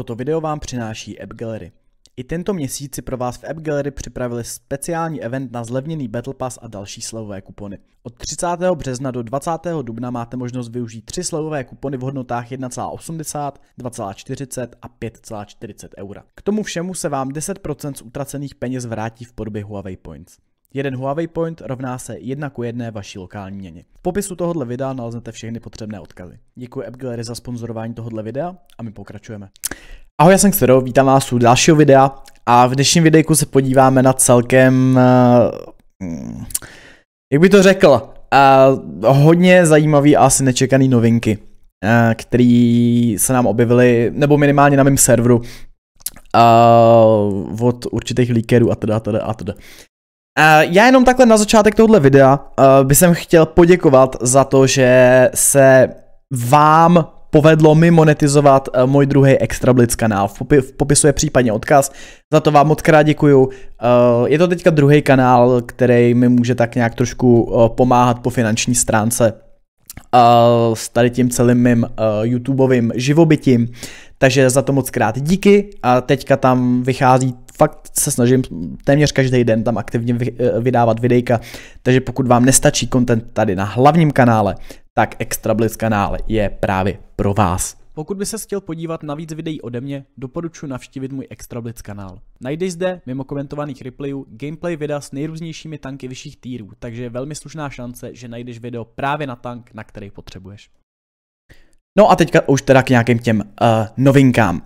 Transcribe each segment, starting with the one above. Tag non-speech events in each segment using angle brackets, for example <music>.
Toto video vám přináší App Gallery. I tento měsíc si pro vás v App Gallery připravili speciální event na zlevněný Battle Pass a další slevové kupony. Od 30. března do 20. dubna máte možnost využít tři slevové kupony v hodnotách 1,80, 2,40 a 5,40 eura. K tomu všemu se vám 10% z utracených peněz vrátí v podobě Huawei Points. Jeden Huawei Point rovná se jedna ku jedné vaší lokální měně. V popisu tohoto videa naleznete všechny potřebné odkazy. Děkuji AppGallery za sponzorování tohoto videa a my pokračujeme. Ahoj, já jsem Xero, vítám vás u dalšího videa a v dnešním videjku se podíváme na celkem... Eh, mm, jak by to řekl? Eh, hodně zajímavý a asi nečekaný novinky, eh, které se nám objevily, nebo minimálně na mém serveru, uh, od určitých líkerů a teda, a teda, a teda. Eh, já jenom takhle na začátek tohle videa uh, bych chtěl poděkovat za to, že se vám povedlo mi monetizovat uh, můj druhý Extra Blitz kanál. V, popi- v popisu je případně odkaz. Za to vám moc krát děkuju. Uh, je to teďka druhý kanál, který mi může tak nějak trošku uh, pomáhat po finanční stránce uh, s tady tím celým mým uh, YouTubeovým živobytím. Takže za to moc krát díky a teďka tam vychází fakt se snažím téměř každý den tam aktivně eh, vydávat videjka, takže pokud vám nestačí content tady na hlavním kanále, tak Extra Blitz kanál je právě pro vás. Pokud by se chtěl podívat na víc videí ode mě, doporučuji navštívit můj Extra Blitz kanál. Najdeš zde, mimo komentovaných replayů, gameplay videa s nejrůznějšími tanky vyšších týrů, takže je velmi slušná šance, že najdeš video právě na tank, na který potřebuješ. No a teďka už teda k nějakým těm uh, novinkám.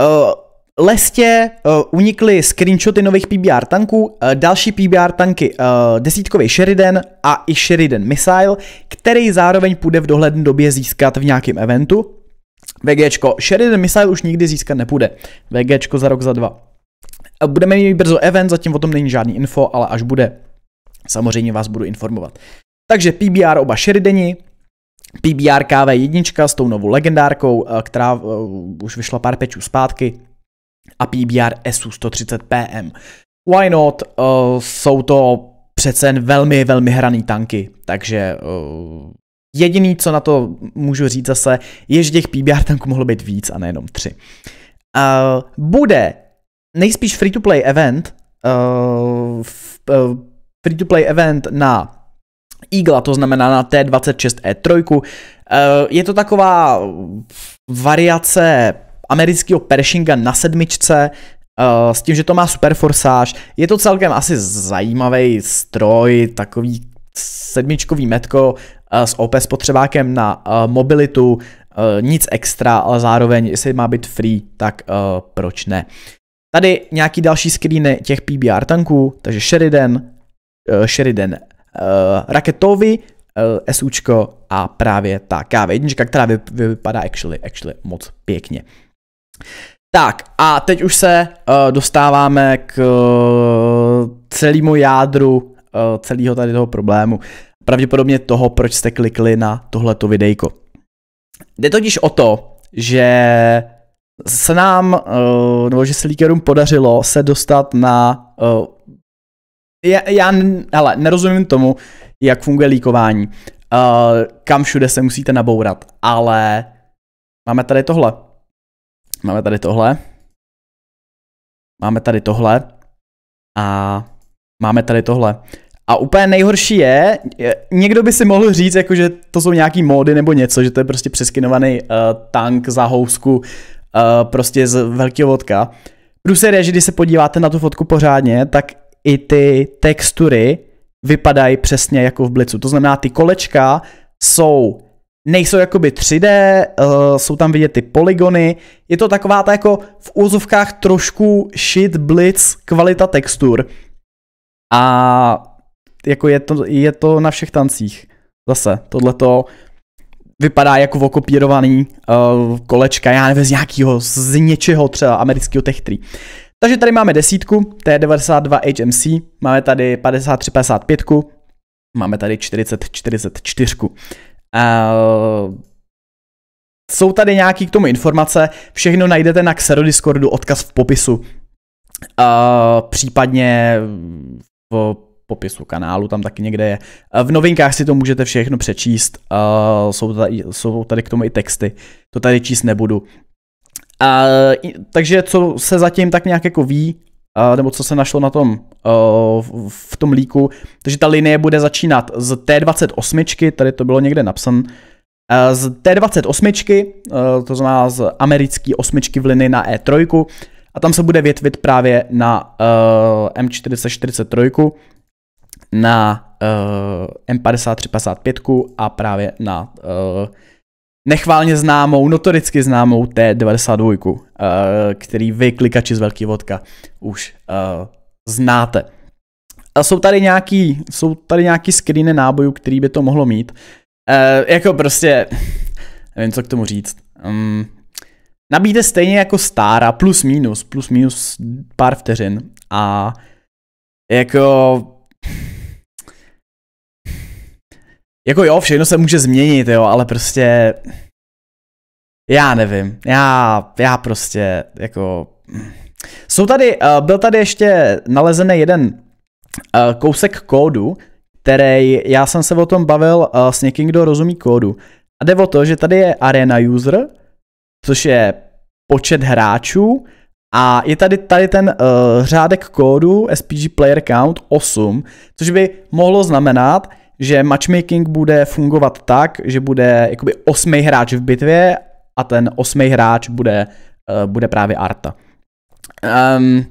Uh, Lestě uh, unikly screenshoty nových PBR tanků, uh, další PBR tanky uh, desítkový Sheridan a i Sheridan Missile, který zároveň půjde v dohledné době získat v nějakém eventu. VGčko, Sheridan Missile už nikdy získat nepůjde. VGčko za rok, za dva. Budeme mít brzo event, zatím o tom není žádný info, ale až bude, samozřejmě vás budu informovat. Takže PBR oba Sheridani, PBR KV1 s tou novou legendárkou, která už vyšla pár pečů zpátky, a PBR SU-130PM. Why not? Uh, jsou to přece jen velmi, velmi hraný tanky, takže uh, jediný, co na to můžu říct zase, je, že těch PBR tanků mohlo být víc a nejenom tři. Uh, bude nejspíš free-to-play event, uh, uh, free-to-play event na Eagle, to znamená na T26E3. Uh, e je to taková variace amerického Pershinga na sedmičce, eh, s tím, že to má super forsáž. Je to celkem asi zajímavý stroj, takový sedmičkový metko eh, s OP spotřebákem na eh, mobilitu, nic extra, ale zároveň, jestli má být free, tak proč ne. Tady nějaký další screeny těch PBR tanků, takže Sheridan, Sheridan raketovi, SUčko a právě ta KV1, která vypadá actually, actually moc pěkně. Tak a teď už se uh, dostáváme k uh, celému jádru uh, celého tady toho problému. Pravděpodobně toho, proč jste klikli na tohleto videjko. Jde totiž o to, že se nám, uh, nebo že se líkerům podařilo se dostat na... Uh, já, já hele, nerozumím tomu, jak funguje líkování, uh, kam všude se musíte nabourat, ale máme tady tohle. Máme tady tohle. Máme tady tohle. A máme tady tohle. A úplně nejhorší je, někdo by si mohl říct, jako, že to jsou nějaký módy nebo něco, že to je prostě přeskinovaný uh, tank za housku uh, prostě z velkého vodka. Průser je, že když se podíváte na tu fotku pořádně, tak i ty textury vypadají přesně jako v blicu. To znamená, ty kolečka jsou nejsou jakoby 3D, uh, eh, jsou tam vidět ty polygony, je to taková ta jako v úzovkách trošku shit blitz kvalita textur. A jako je to, je to na všech tancích. Zase, tohleto vypadá jako okopírovaný uh, kolečka, já nevím, z nějakého, z něčeho třeba amerického tech tree. Takže tady máme desítku, to je 92 HMC, máme tady 53, 55, máme tady 40, 44. Uh, jsou tady nějaký k tomu informace, všechno najdete na Xero Discordu, odkaz v popisu. Uh, případně v popisu kanálu, tam taky někde je. V novinkách si to můžete všechno přečíst, uh, jsou, tady, jsou tady k tomu i texty, to tady číst nebudu. Uh, takže co se zatím tak nějak jako ví, nebo co se našlo na tom, v tom líku. Takže ta linie bude začínat z T28, tady to bylo někde napsan, z T28, to znamená z americké osmičky v linii na E3, a tam se bude větvit právě na M4043, na M5355 a právě na nechválně známou, notoricky známou T92, eh, který vy, klikači z Velký vodka, už eh, znáte. A jsou tady nějaký, jsou tady nějaký screeny nábojů, který by to mohlo mít. Eh, jako prostě, nevím, co k tomu říct. Um, nabíjte stejně jako stára, plus minus, plus minus pár vteřin a jako Jako jo, všechno se může změnit, jo, ale prostě... Já nevím, já, já prostě, jako... Jsou tady, uh, byl tady ještě nalezený jeden uh, kousek kódu, který, já jsem se o tom bavil uh, s někým, kdo rozumí kódu. A jde o to, že tady je arena user, což je počet hráčů, a je tady, tady ten uh, řádek kódu SPG Player Count 8, což by mohlo znamenat, že matchmaking bude fungovat tak, že bude jakoby osmý hráč v bitvě a ten osmý hráč bude, uh, bude právě Arta. Um,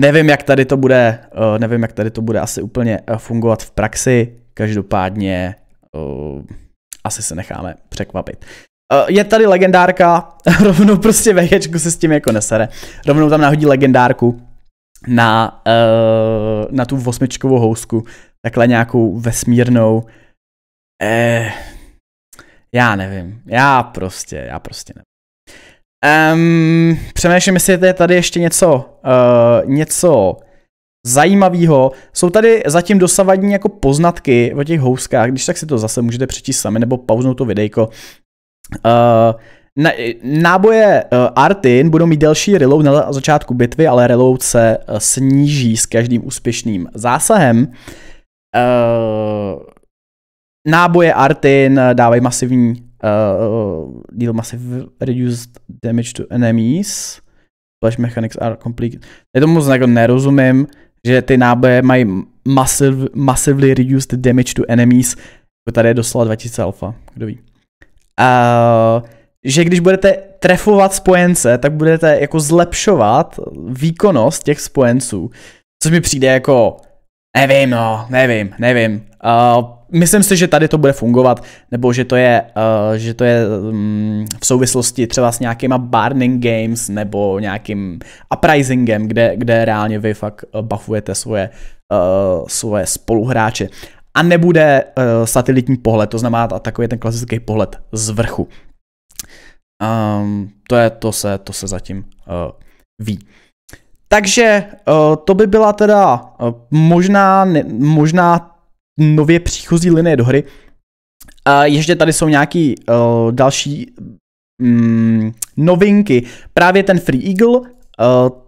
nevím, jak tady to bude, uh, nevím, jak tady to bude asi úplně eh, fungovat v praxi, každopádně uh, asi se necháme překvapit. Uh, je tady legendárka, <laughs> rovnou prostě vejčku se s tím jako nesere, rovnou tam nahodí legendárku, na, uh, na tu osmičkovou housku, takhle nějakou vesmírnou. Eh, já nevím, já prostě, já prostě nevím. Um, přemýšlím, jestli je tady ještě něco, uh, něco zajímavého. Jsou tady zatím dosavadní jako poznatky o těch houskách, když tak si to zase můžete přečíst sami nebo pauznout to videjko. Uh, náboje uh, Artin budou mít delší reload na začátku bitvy, ale reload se eh, sníží s každým úspěšným zásahem. Uh, náboje Artin dávají masivní uh, deal massive reduced damage to enemies. Flash mechanics are complete. Já tomu moc jako nerozumím, že ty náboje mají massive, massively reduced damage to enemies. Jako tady je doslova 2000 alfa, kdo ví. Uh, že když budete trefovat spojence, tak budete jako zlepšovat výkonnost těch spojenců. Což mi přijde jako, nevím no, nevím, nevím. Uh, myslím si, že tady to bude fungovat, nebo že to je, uh, že to je um, v souvislosti třeba s nějakýma Burning Games nebo nějakým Uprisingem, kde, kde reálně vy fakt eh, buffujete svoje, uh, svoje spoluhráče. A nebude uh, satelitní pohled, to znamená takový ten klasický pohled z vrchu. Ehm, to je, to se, to se zatím uh, ví. Takže uh, to by byla teda uh, možná, ne, možná nově příchozí linie do hry. Uh, ještě tady jsou nějaký uh, další mm, novinky. Právě ten Free Eagle, uh,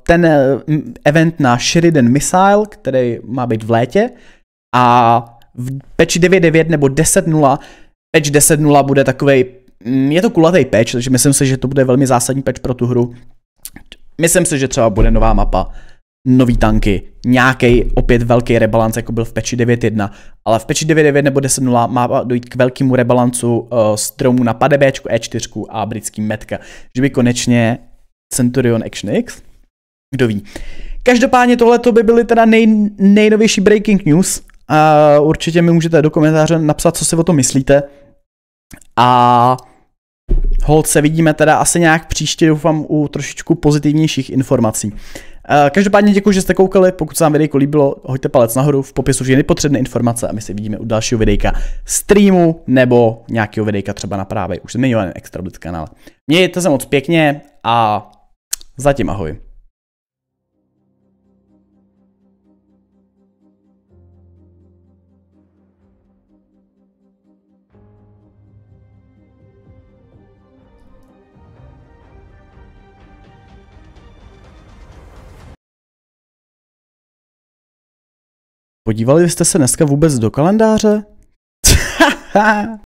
ten uh, event na Sheridan Missile, který má být v létě. A v patch 9.9 nebo 10.0, patch 10.0 bude takový Mm, je to kulatý patch, takže myslím si, že to bude velmi zásadní patch pro tu hru. Myslím si, že třeba bude nová mapa, nový tanky, nějaký opět velký rebalance, jako byl v peči 9.1, ale v peči 9.9 nebo 10.0 má dojít k velkému rebalancu uh, eh, stromu na PDB, E4 a britský metka, že by konečně Centurion Action X, kdo ví. Každopádně tohle by byly teda nej, nejnovější breaking news a určitě mi můžete do komentáře napsat, co si o tom myslíte. A hold se vidíme teda asi nějak příště, doufám, u trošičku pozitivnějších informací. Eh, každopádně děkuji, že jste koukali, pokud se vám videjko líbilo, hoďte palec nahoru, v popisu je nepotřebné informace a my se vidíme u dalšího videjka streamu nebo nějakého videjka třeba na právě, už jsem není jen extra kanál. Mějte se moc pěkně a zatím ahoj. Podívali jste se dneska vůbec do kalendáře? <laughs>